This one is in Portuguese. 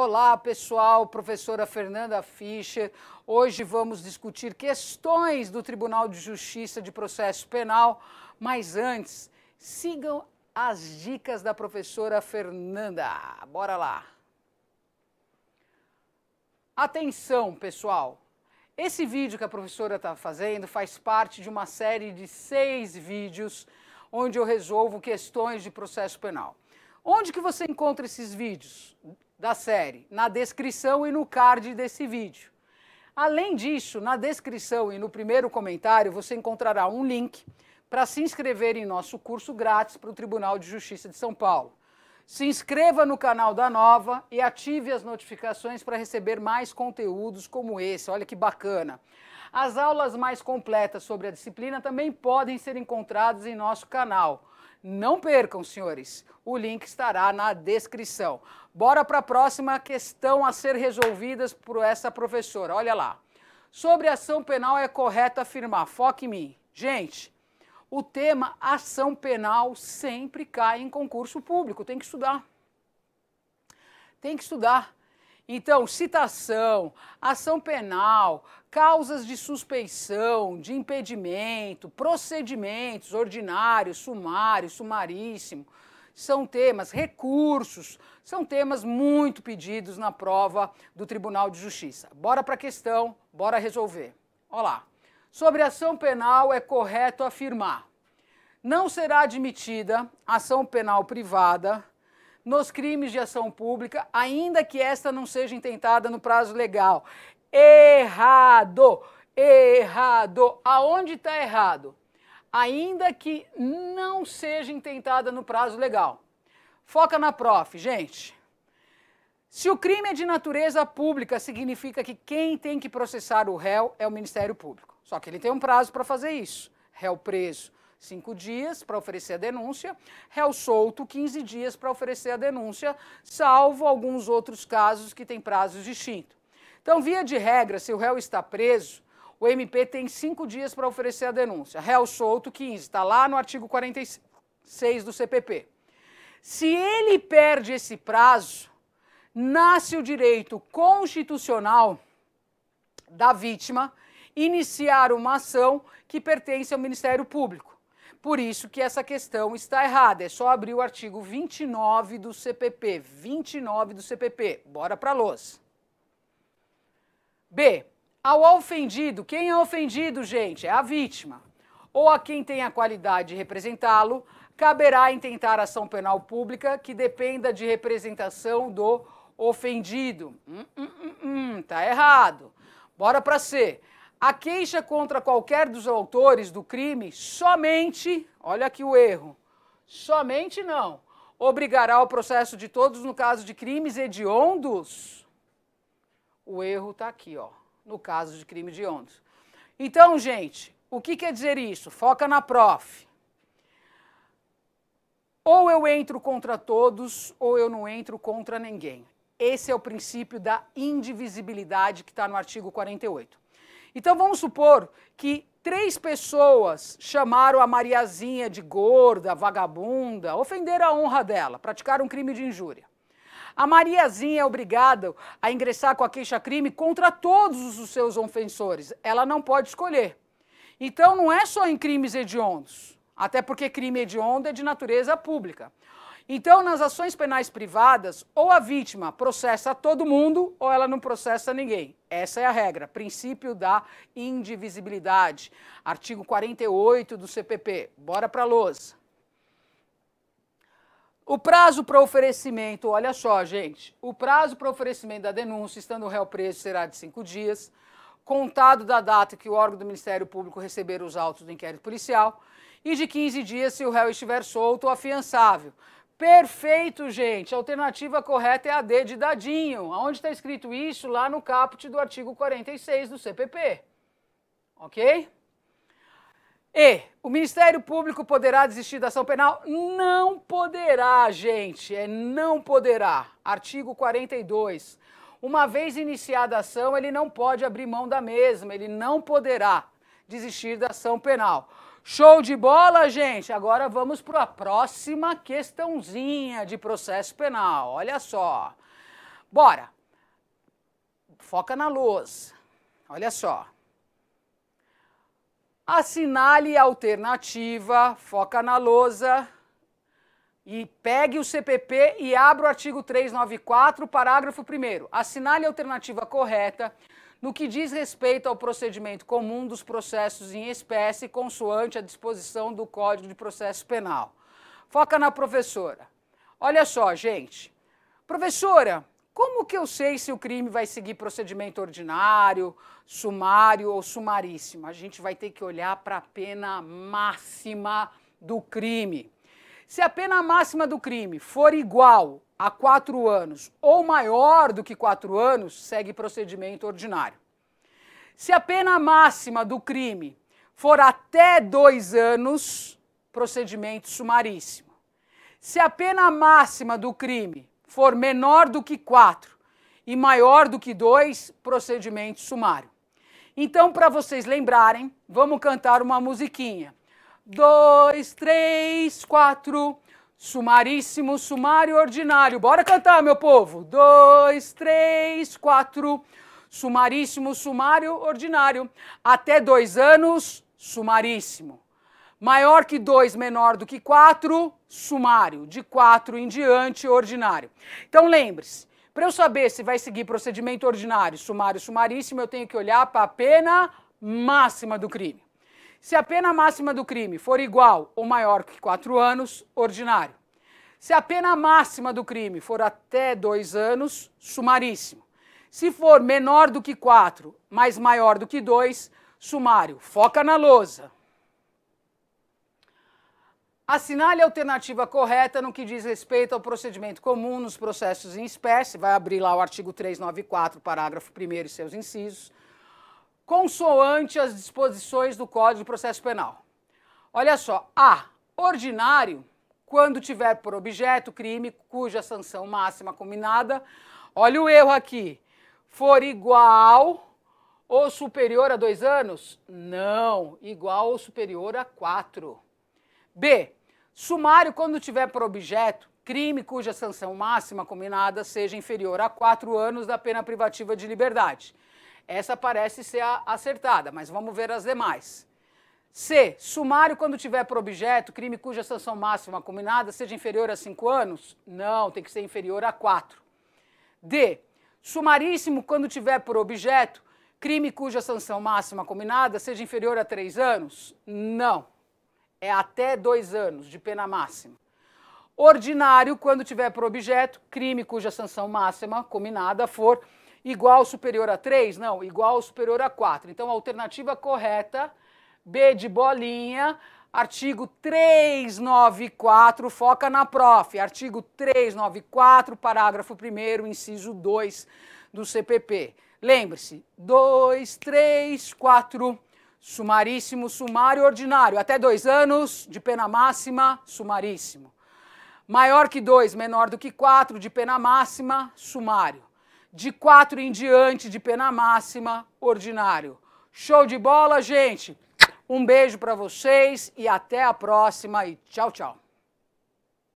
Olá, pessoal. Professora Fernanda Fischer. Hoje vamos discutir questões do Tribunal de Justiça de Processo Penal, mas antes, sigam as dicas da professora Fernanda. Bora lá. Atenção, pessoal. Esse vídeo que a professora está fazendo faz parte de uma série de seis vídeos onde eu resolvo questões de processo penal. Onde que você encontra esses vídeos? da série na descrição e no card desse vídeo. Além disso, na descrição e no primeiro comentário você encontrará um link para se inscrever em nosso curso grátis para o Tribunal de Justiça de São Paulo. Se inscreva no canal da Nova e ative as notificações para receber mais conteúdos como esse. Olha que bacana. As aulas mais completas sobre a disciplina também podem ser encontradas em nosso canal. Não percam, senhores, o link estará na descrição. Bora para a próxima questão a ser resolvidas por essa professora. Olha lá. Sobre ação penal é correto afirmar, foque em mim. Gente, o tema ação penal sempre cai em concurso público, tem que estudar. Tem que estudar. Então, citação, ação penal, causas de suspeição, de impedimento, procedimentos ordinários, sumário, sumaríssimo, são temas, recursos, são temas muito pedidos na prova do Tribunal de Justiça. Bora para a questão, bora resolver. Olá. Sobre ação penal é correto afirmar: não será admitida ação penal privada nos crimes de ação pública, ainda que esta não seja intentada no prazo legal errado. Errado. Aonde está errado? Ainda que não seja intentada no prazo legal. Foca na prof, gente. Se o crime é de natureza pública, significa que quem tem que processar o réu é o Ministério Público. Só que ele tem um prazo para fazer isso. Réu preso, cinco dias para oferecer a denúncia, réu solto, 15 dias para oferecer a denúncia, salvo alguns outros casos que têm prazos distintos. Então, via de regra, se o réu está preso, o MP tem cinco dias para oferecer a denúncia. Réu solto, 15, está lá no artigo 46 do CPP. Se ele perde esse prazo, nasce o direito constitucional da vítima iniciar uma ação que pertence ao Ministério Público. Por isso que essa questão está errada. É só abrir o artigo 29 do CPP. 29 do CPP. Bora para a lousa. B. Ao ofendido, quem é ofendido, gente? É a vítima. Ou a quem tem a qualidade de representá-lo, caberá intentar ação penal pública que dependa de representação do ofendido. Hum, hum, hum, hum tá errado. Bora para C. A queixa contra qualquer dos autores do crime somente, olha aqui o erro, somente não, obrigará ao processo de todos no caso de crimes hediondos o erro está aqui, ó, no caso de crime de ônus. Então, gente, o que quer dizer isso? Foca na prof. Ou eu entro contra todos, ou eu não entro contra ninguém. Esse é o princípio da indivisibilidade que está no artigo 48. Então vamos supor que três pessoas chamaram a Mariazinha de gorda, vagabunda, ofenderam a honra dela, praticaram um crime de injúria. A Mariazinha é obrigada a ingressar com a queixa-crime contra todos os seus ofensores. Ela não pode escolher. Então não é só em crimes hediondos, até porque crime hediondo é de natureza pública. Então, nas ações penais privadas, ou a vítima processa todo mundo ou ela não processa ninguém. Essa é a regra, princípio da indivisibilidade. Artigo 48 do CPP. Bora para a lousa. O prazo para oferecimento, olha só, gente, o prazo para oferecimento da denúncia, estando o réu preso, será de cinco dias, contado da data que o órgão do Ministério Público receber os autos do inquérito policial, e de 15 dias se o réu estiver solto ou afiançável. Perfeito, gente. A alternativa correta é a D de dadinho. Aonde está escrito isso? Lá no caput do artigo 46 do CPP. Ok? E o Ministério Público poderá desistir da ação penal? Não poderá, gente. É não poderá. Artigo 42. Uma vez iniciada a ação, ele não pode abrir mão da mesma, ele não poderá desistir da ação penal. Show de bola, gente! Agora vamos para a próxima questãozinha de processo penal. Olha só. Bora! Foca na luz. Olha só assinale a alternativa, foca na lousa e pegue o CPP e abra o artigo 394, parágrafo 1 Assinale a alternativa correta no que diz respeito ao procedimento comum dos processos em espécie, consoante a disposição do Código de Processo Penal. Foca na professora. Olha só, gente. Professora, como que eu sei se o crime vai seguir procedimento ordinário, sumário ou sumaríssimo? A gente vai ter que olhar para a pena máxima do crime. Se a pena máxima do crime for igual a quatro anos ou maior do que quatro anos, segue procedimento ordinário. Se a pena máxima do crime for até dois anos, procedimento sumaríssimo. Se a pena máxima do crime for menor do que 4 e maior do que 2, procedimento sumário. Então, para vocês lembrarem, vamos cantar uma musiquinha. 2, 3, 4. Sumaríssimo, sumário ordinário. Bora cantar, meu povo. 2, 3, 4. Sumaríssimo, sumário ordinário. Até dois anos, sumaríssimo. Maior que 2, menor do que 4, sumário, de 4 em diante, ordinário. Então lembre-se, para eu saber se vai seguir procedimento ordinário, sumário, sumaríssimo, eu tenho que olhar para a pena máxima do crime. Se a pena máxima do crime for igual ou maior que 4 anos, ordinário. Se a pena máxima do crime for até 2 anos, sumaríssimo. Se for menor do que 4, mas maior do que 2, sumário. Foca na lousa. Assinale a alternativa correta no que diz respeito ao procedimento comum nos processos em espécie, vai abrir lá o artigo 394, parágrafo 1 e seus incisos, consoante as disposições do Código de Processo Penal. Olha só, A. Ordinário, quando tiver por objeto crime cuja sanção máxima combinada, olha o erro aqui, for igual ou superior a dois anos? Não, igual ou superior a quatro. B Sumário, quando tiver por objeto crime cuja sanção máxima combinada seja inferior a quatro anos da pena privativa de liberdade. Essa parece ser acertada, mas vamos ver as demais. C. Sumário quando tiver por objeto crime cuja sanção máxima combinada seja inferior a cinco anos? Não, tem que ser inferior a quatro. D. Sumaríssimo quando tiver por objeto crime cuja sanção máxima combinada seja inferior a três anos? Não é até dois anos de pena máxima. Ordinário, quando tiver por objeto crime cuja sanção máxima combinada for igual ou superior a 3, não, igual ou superior a 4. Então, a alternativa correta, B de bolinha, artigo 394, foca na prof, artigo 394, parágrafo 1 inciso 2 do CPP. Lembre-se, 2, 3, 4 Sumaríssimo, sumário ordinário. Até dois anos, de pena máxima, sumaríssimo. Maior que dois, menor do que quatro, de pena máxima, sumário. De quatro em diante, de pena máxima, ordinário. Show de bola, gente! Um beijo para vocês e até a próxima e tchau, tchau.